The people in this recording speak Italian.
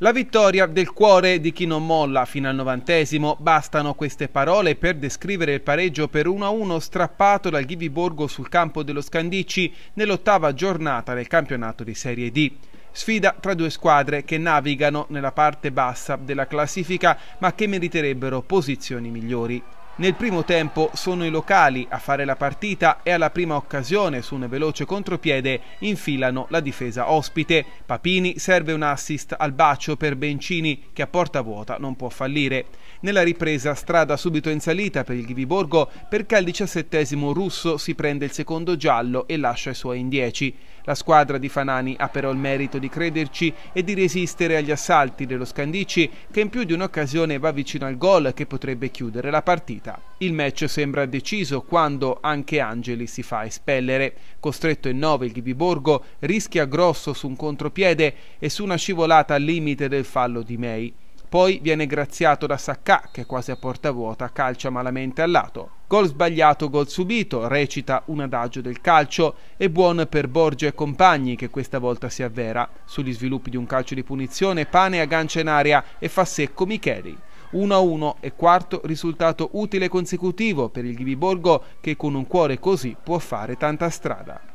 La vittoria del cuore di chi non molla fino al novantesimo, bastano queste parole per descrivere il pareggio per 1-1 strappato dal Ghiviborgo sul campo dello Scandicci nell'ottava giornata del campionato di Serie D. Sfida tra due squadre che navigano nella parte bassa della classifica ma che meriterebbero posizioni migliori. Nel primo tempo sono i locali a fare la partita e alla prima occasione su un veloce contropiede infilano la difesa ospite. Papini serve un assist al bacio per Bencini che a porta vuota non può fallire. Nella ripresa strada subito in salita per il Ghiviborgo perché al diciassettesimo russo si prende il secondo giallo e lascia i suoi in 10. La squadra di Fanani ha però il merito di crederci e di resistere agli assalti dello Scandici che in più di un'occasione va vicino al gol che potrebbe chiudere la partita partita. Il match sembra deciso quando anche Angeli si fa espellere. Costretto in nove il Ghibiborgo rischia grosso su un contropiede e su una scivolata al limite del fallo di May. Poi viene graziato da Sacca che quasi a porta vuota calcia malamente al lato. Gol sbagliato, gol subito, recita un adagio del calcio e buon per Borgio e compagni che questa volta si avvera. Sugli sviluppi di un calcio di punizione Pane aggancia in aria e fa secco Micheli. 1-1 e quarto risultato utile consecutivo per il Ghiviborgo che con un cuore così può fare tanta strada.